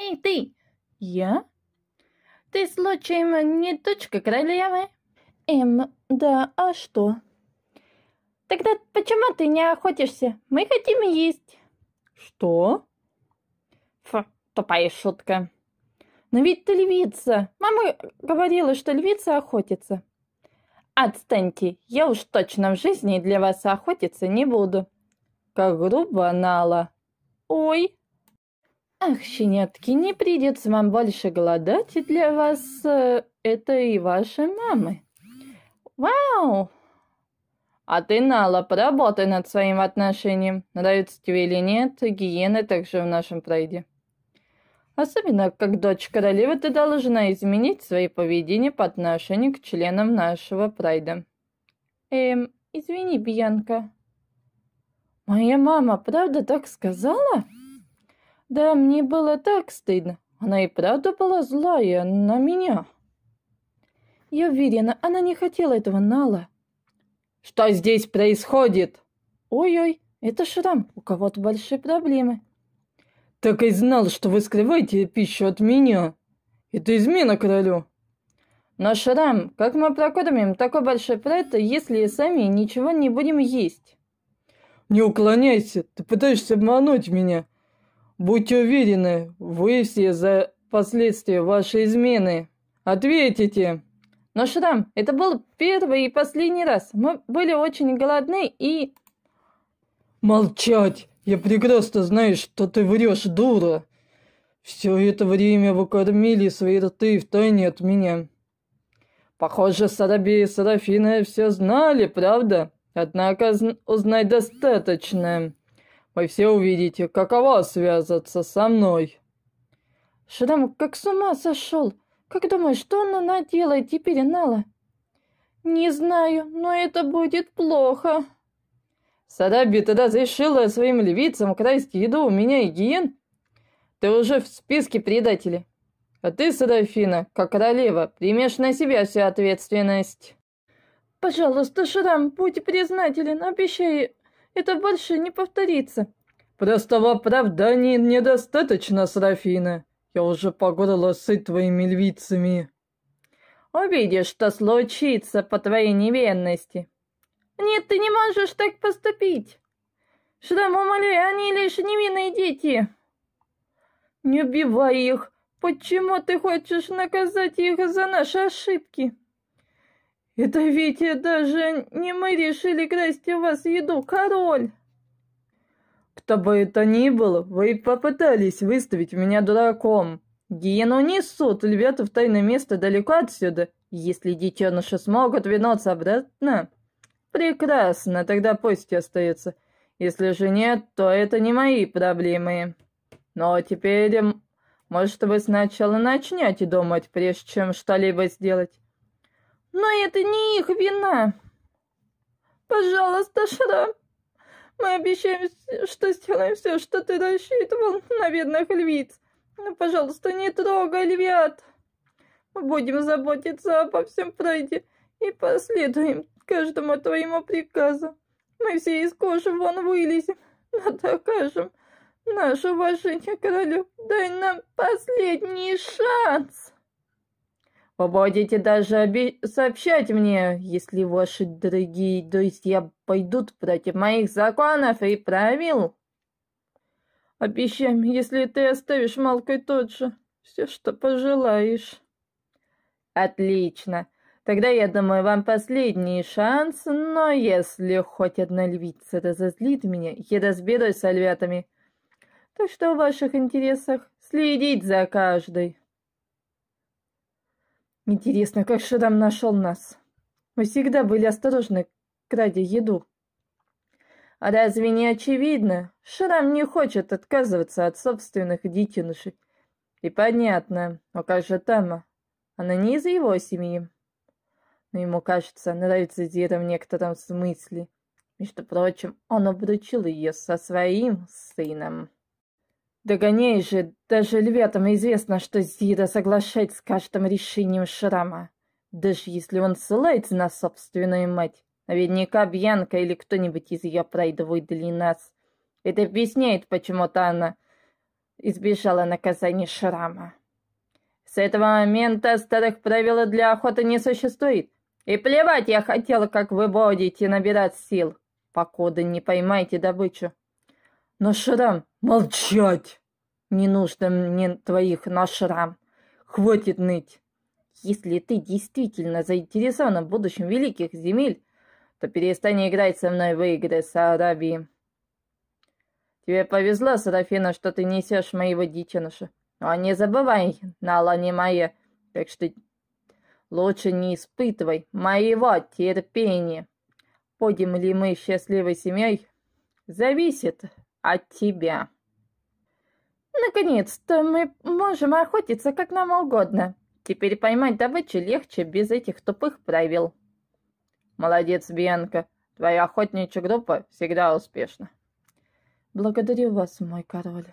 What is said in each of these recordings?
«Эй, ты!» «Я?» «Ты случайно не дочка королевы?» «Эм, да, а что?» «Тогда почему ты не охотишься? Мы хотим есть!» «Что?» «Фу, тупая шутка!» «Но ведь ты львица! Мама говорила, что львица охотится!» «Отстаньте! Я уж точно в жизни для вас охотиться не буду!» Как грубо она Ой, Ах, щенятки, не придется вам больше голодать, и для вас э, это и вашей мамы. Вау! А ты, Нала, поработай над своим отношением. Нравится тебе или нет, гиены также в нашем прайде. Особенно, как дочь королевы, ты должна изменить свои поведение по отношению к членам нашего прайда. Эм, извини, Бьянка. Моя мама правда так сказала? Да мне было так стыдно. Она и правда была злая на меня. Я уверена, она не хотела этого Нала. Что здесь происходит? Ой-ой, это шрам, у кого-то большие проблемы. Так и знал, что вы скрываете пищу от меня. Это измена королю. Но шрам, как мы прокормим такой большой проект, если сами ничего не будем есть? Не уклоняйся, ты пытаешься обмануть меня. Будьте уверены, вы все за последствия вашей измены. Ответите. Но, «Ну Шрам, это был первый и последний раз. Мы были очень голодны и... Молчать! Я прекрасно знаю, что ты врешь, дура. Все это время вы кормили свои рты втайне от меня. Похоже, Сараби и Сарафина все знали, правда? Однако узнать достаточно вы все увидите, каково связаться со мной. Шрам как с ума сошел. Как думаешь, что она наделает теперь, Нала? Не знаю, но это будет плохо. Садаби тогда решила своим львицам красть еду у меня и гиен. Ты уже в списке предателей. А ты, Садафина, как королева, примешь на себя всю ответственность. Пожалуйста, Шрам, будь признателен, обещай это больше не повторится. Простого оправдания недостаточно, Срафина. Я уже погорла с твоими львицами. Увидишь, что случится по твоей невинности. Нет, ты не можешь так поступить. Шрам, умоляю, они лишь невинные дети. Не убивай их. Почему ты хочешь наказать их за наши ошибки? «Это ведь э, даже не мы решили красть у вас еду, король!» «Кто бы это ни было. вы попытались выставить меня дураком. Гиену несут, ребята в тайное место далеко отсюда. Если детеныши смогут вернуться обратно, прекрасно, тогда пусть остается. Если же нет, то это не мои проблемы. Но теперь, может, вы сначала начнете думать, прежде чем что-либо сделать». Но это не их вина. Пожалуйста, Шрам, мы обещаем, что сделаем все, что ты рассчитывал на бедных львиц. Но, ну, пожалуйста, не трогай львят. Мы будем заботиться обо всем пройде и последуем каждому твоему приказу. Мы все из кожи вон вылезем, но докажем наше уважение королю. Дай нам последний шанс. Побудете даже оби... сообщать мне, если ваши дорогие друзья пойдут против моих законов и правил. Обещаем, если ты оставишь Малкой тот же, все, что пожелаешь. Отлично. Тогда, я думаю, вам последний шанс, но если хоть одна львица разозлит меня, я разберусь с львятами. Так что в ваших интересах следить за каждой. Интересно, как Шрам нашел нас? Мы всегда были осторожны, крадя еду. А разве не очевидно? Шрам не хочет отказываться от собственных детенышей. И понятно, но как же Тама? Она не из его семьи. Но ему кажется, нравится Зира в некотором смысле. Между прочим, он обручил ее со своим сыном. Догоняй же, даже львятам известно, что Зира соглашает с каждым решением Шрама, даже если он ссылается на собственную мать. Наверняка Бьянка или кто-нибудь из ее прайдовой нас. Это объясняет, почему-то она избежала наказания Шрама. С этого момента старых правил для охоты не существует. И плевать я хотела, как вы будете набирать сил, покуда не поймаете добычу. Но Шрам, «Молчать! Не нужно мне твоих на шрам. Хватит ныть!» «Если ты действительно заинтересован в будущем великих земель, то перестань играть со мной в игры, с Сараби. Тебе повезло, Сарафина, что ты несешь моего диченыша. Но не забывай, Нала не моя, так что лучше не испытывай моего терпения. Будем ли мы счастливой семьей, зависит от тебя. Наконец-то мы можем охотиться как нам угодно. Теперь поймать добычу легче без этих тупых правил. Молодец, Бьянка. Твоя охотничья группа всегда успешна. Благодарю вас, мой король.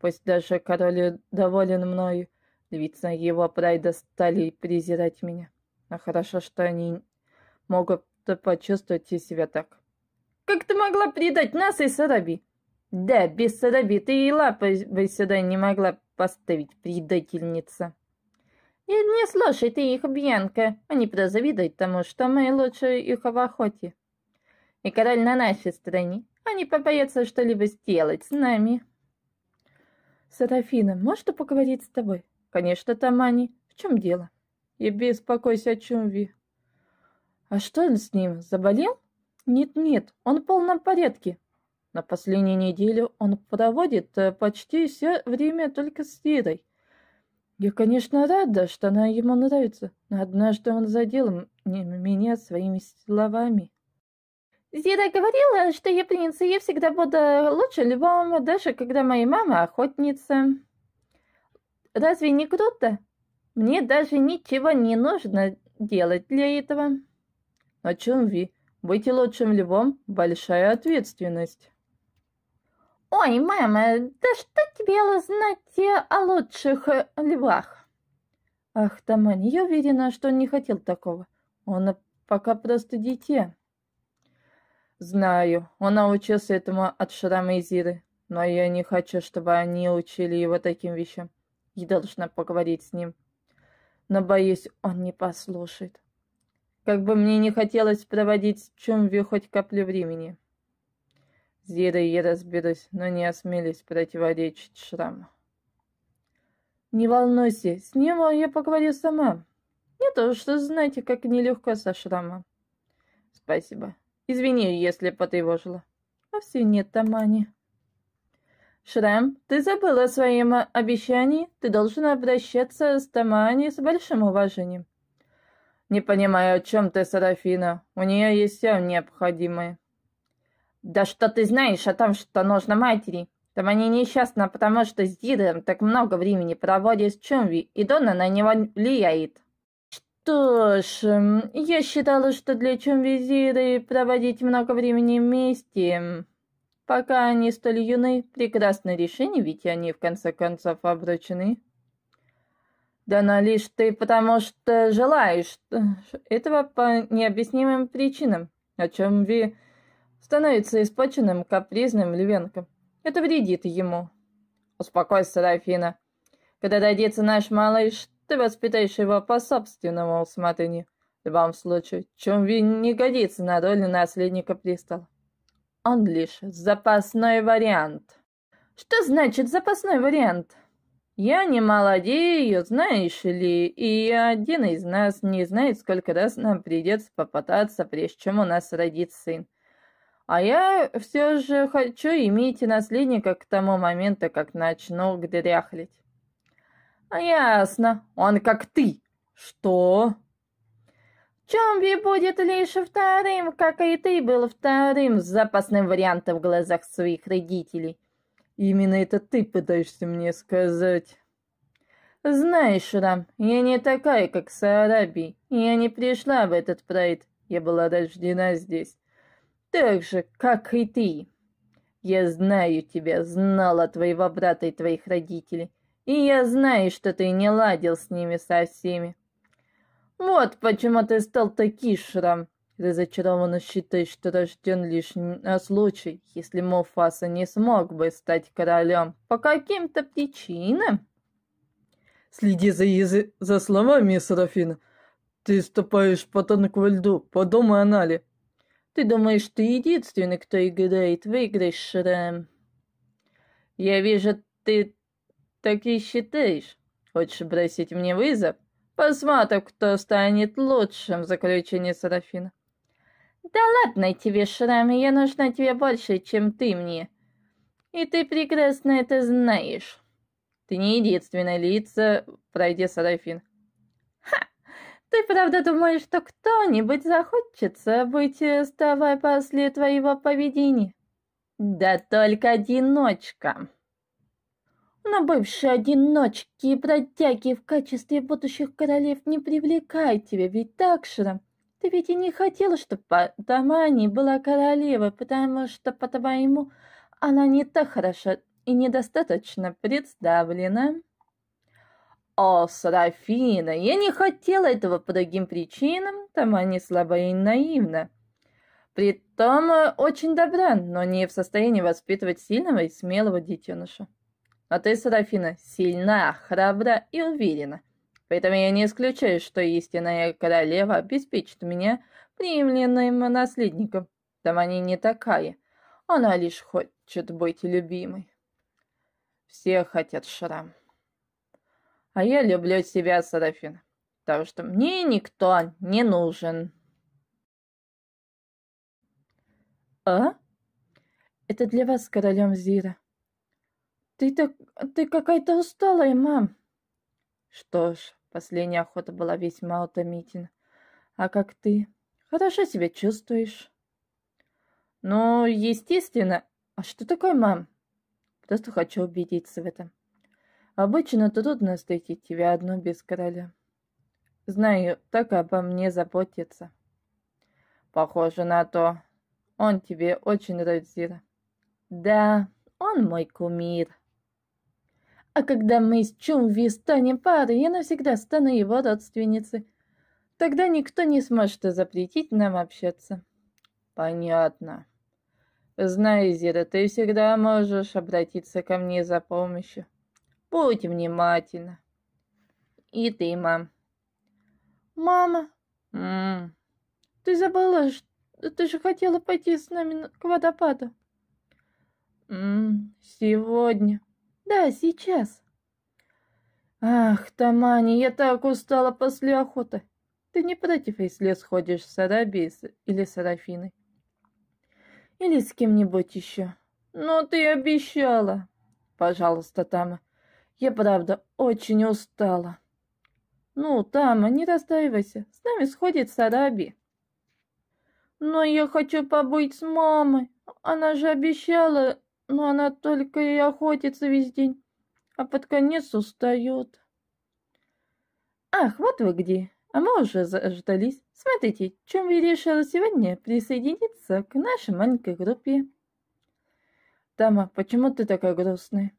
Пусть даже король доволен мною, львица его прайда стали презирать меня. Но хорошо, что они могут почувствовать себя так как ты могла предать нас и Сараби? Да, без Сараби ты и лапой бы сюда не могла поставить, предательница. И не слушай ты их, Бьянка. Они прозавидуют тому, что мы лучше их в охоте. И король на нашей стороне. Они побоятся что-либо сделать с нами. Сарафина, может, поговорить с тобой? Конечно, Тамани. В чем дело? Я беспокойся о Чумви. А что он с ним, заболел? Нет-нет, он в полном порядке. На последнюю неделю он проводит э, почти все время только с Лирой. Я, конечно, рада, что она ему нравится, но однажды он задел меня своими словами. Зира говорила, что я принц, и я всегда буду лучше любого, даже когда моя мама охотница. Разве не круто? Мне даже ничего не нужно делать для этого. О чем Ви? Быть лучшим львом – большая ответственность. Ой, мама, да что тебе знать о лучших э, львах? Ах, Тамань, я уверена, что он не хотел такого. Он пока просто дитя. Знаю, он научился этому от Шрама и Зиры, но я не хочу, чтобы они учили его таким вещам. Я должна поговорить с ним. Но, боюсь, он не послушает как бы мне не хотелось проводить с Чумве хоть каплю времени. С Зирой я разберусь, но не осмелюсь противоречить шраму. «Не волнуйся, с ним я поговорю сама. Не то, что знаете, как нелегко со шрамом». «Спасибо. Извини, если потревожила». «А все нет, Тамани». «Шрам, ты забыла о своем обещании. Ты должен обращаться с Тамани с большим уважением. «Не понимаю, о чем ты, Сарафина? У нее есть все необходимое». «Да что ты знаешь о том, что нужно матери? Там они несчастны, потому что с Дидером так много времени проводят с Чумви, и Дона на него влияет». «Что ж, я считала, что для Чумви с Дидой проводить много времени вместе...» Пока они столь юны, прекрасное решение, ведь они в конце концов обручены дана лишь ты потому, что желаешь э, этого по необъяснимым причинам, о чем Ви становится испорченным капризным львенком. Это вредит ему. Успокойся, Рафина. Когда дойдется наш малыш, ты воспитаешь его по собственному усмотрению. В любом случае, чем Чумви не годится на долю наследника престола. Он лишь запасной вариант. Что значит запасной вариант? Я не молодею, знаешь ли, и один из нас не знает, сколько раз нам придется попытаться, прежде чем у нас родится сын. А я все же хочу иметь наследника к тому моменту, как начну гдряхлить. А ясно, он как ты. Что? Чомби будет лишь вторым, как и ты был вторым с запасным вариантом в глазах своих родителей. Именно это ты пытаешься мне сказать. Знаешь, Рам, я не такая, как Саараби. Я не пришла в этот прайд. Я была рождена здесь. Так же, как и ты. Я знаю тебя, знала твоего брата и твоих родителей. И я знаю, что ты не ладил с ними со всеми. Вот почему ты стал таким шрам. Разочарованно считая, что рожден лишь на случай, если Муфаса не смог бы стать королем по каким-то причинам. Следи за, язы... за словами, Серафина. Ты ступаешь по тонкому льду, подумай о Нале. Ты думаешь, ты единственный, кто играет в игры, Шрам? Я вижу, ты так и считаешь. Хочешь бросить мне вызов? Посмотрим, кто станет лучшим в заключении Серафина. «Да ладно тебе, Шрам, я нужна тебе больше, чем ты мне. И ты прекрасно это знаешь». «Ты не единственная лица, пройди Сарафин». «Ха! Ты правда думаешь, что кто-нибудь захочется быть э, с тобой после твоего поведения?» «Да только одиночка». Но бывшие одиночки и бродяги в качестве будущих королев не привлекают тебя, ведь так, Шрам? Ты ведь и не хотела, чтобы Тамани была королевой, потому что, по-твоему, она не так хороша и недостаточно представлена. О, а Сарафина, я не хотела этого по другим причинам, Тамани слабо и наивна. Притом э, очень добра, но не в состоянии воспитывать сильного и смелого детеныша. А ты, Сарафина, сильна, храбра и уверена – Поэтому я не исключаю, что истинная королева обеспечит меня приемленным наследником. Там они не такая. Она лишь хочет быть любимой. Все хотят шрам. А я люблю себя, Сарафин, потому что мне никто не нужен. А? Это для вас королем Зира. Ты так... Ты какая-то усталая, мам. Что ж, Последняя охота была весьма утомительна. А как ты? Хорошо себя чувствуешь? Ну, естественно. А что такое, мам? Просто хочу убедиться в этом. Обычно трудно встретить тебя одну без короля. Знаю, так обо мне заботится. Похоже на то. Он тебе очень нравится. Да, он мой кумир. А когда мы с Чумви станем парой, я навсегда стану его родственницей. Тогда никто не сможет запретить нам общаться. Понятно. Знай, Зира, ты всегда можешь обратиться ко мне за помощью. Будь внимательна. И ты, мам. Мама? М -м. Ты забыла, что ты же хотела пойти с нами к водопаду. М -м. Сегодня. Да, сейчас. Ах, Тамани, я так устала после охоты. Ты не против, если сходишь с Арабией или с Арафиной? Или с кем-нибудь еще? Но ну, ты обещала. Пожалуйста, Тама. Я правда очень устала. Ну, Тама, не расстраивайся. С нами сходит Сараби. Но я хочу побыть с мамой. Она же обещала но она только и охотится весь день, а под конец устает. Ах, вот вы где, а мы уже заждались. Смотрите, чем я решила сегодня присоединиться к нашей маленькой группе. Тама, почему ты такая грустная?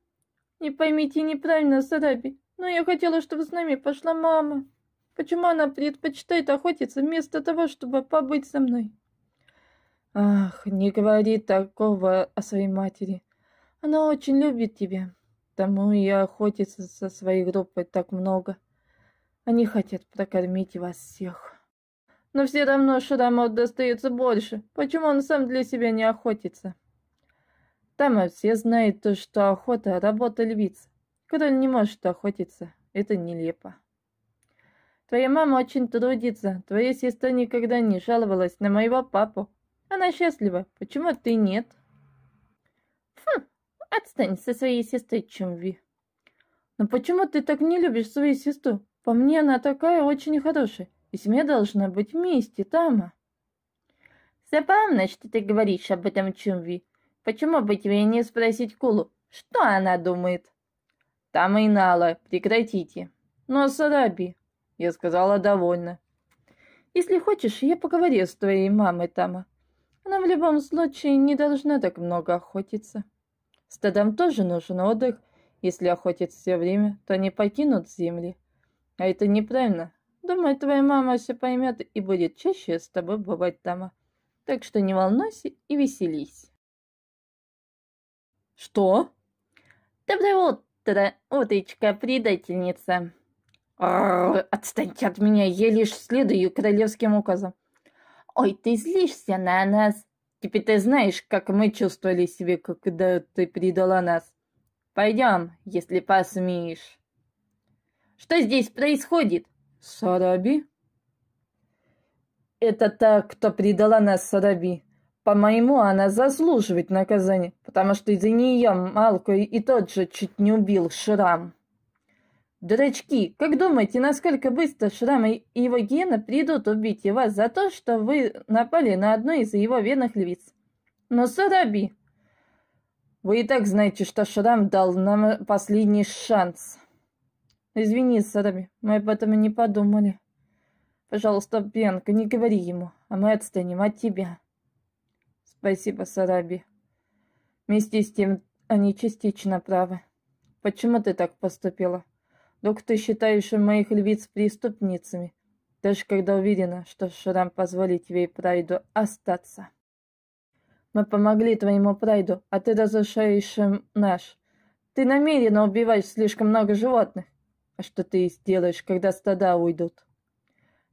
Не поймите неправильно, Сараби, но я хотела, чтобы с нами пошла мама. Почему она предпочитает охотиться вместо того, чтобы побыть со мной? Ах, не говори такого о своей матери. Она очень любит тебя. Тому и охотится со своей группой так много. Они хотят прокормить вас всех. Но все равно Шраму достается больше. Почему он сам для себя не охотится? Там все знают то, что охота – работа львиц. Король не может охотиться. Это нелепо. Твоя мама очень трудится. Твоя сестра никогда не жаловалась на моего папу. Она счастлива. Почему ты нет? Хм, отстань со своей сестрой, Чумви. Но почему ты так не любишь свою сестру? По мне она такая очень хорошая. И семья должна быть вместе, Тама. Забавно, что ты говоришь об этом, Чумви. Почему бы тебе не спросить Кулу, что она думает? Тама и Нала, прекратите. Но Сараби, я сказала довольно. Если хочешь, я поговорю с твоей мамой, Тама. Она в любом случае не должна так много охотиться. Стадам тоже нужен отдых. Если охотятся все время, то они покинут земли. А это неправильно. Думаю, твоя мама все поймет и будет чаще с тобой бывать дома. Так что не волнуйся и веселись. Что? Доброе утро, уточка, предательница. Отстаньте от меня, я лишь следую королевским указам. «Ой, ты злишься на нас! Теперь ты знаешь, как мы чувствовали себя, когда ты предала нас. Пойдем, если посмеешь». «Что здесь происходит?» «Сараби?» «Это та, кто предала нас Сараби. По-моему, она заслуживает наказания, потому что из-за нее Малко и тот же чуть не убил Шрам». Дурачки, как думаете, насколько быстро Шрам и его гена придут убить и вас за то, что вы напали на одну из его верных львиц? Но, Сараби, вы и так знаете, что Шрам дал нам последний шанс. Извини, Сараби, мы об этом и не подумали. Пожалуйста, Бьянка, не говори ему, а мы отстанем от тебя. Спасибо, Сараби. Вместе с тем они частично правы. Почему ты так поступила? Доктор считаешь моих львиц преступницами, даже когда уверена, что Шрам позволит тебе и Прайду остаться. Мы помогли твоему Прайду, а ты разрушаешь им наш. Ты намеренно убиваешь слишком много животных. А что ты сделаешь, когда стада уйдут?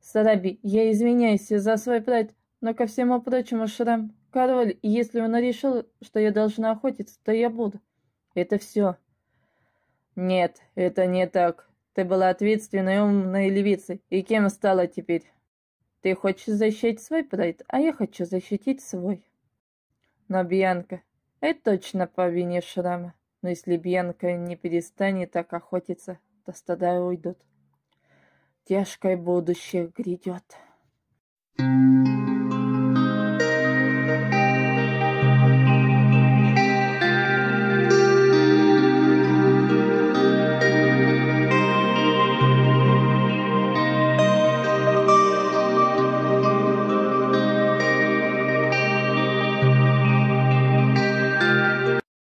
Сараби, я извиняюсь за свой Прайд, но ко всему прочему, Шрам, король, если он решил, что я должна охотиться, то я буду. Это все. «Нет, это не так. Ты была ответственной умной левицей, и кем стала теперь?» «Ты хочешь защитить свой прайд, а я хочу защитить свой». «Но Бьянка, это точно по вине Шрама. Но если Бьянка не перестанет так охотиться, то стада уйдут. Тяжкое будущее грядет». Thank you.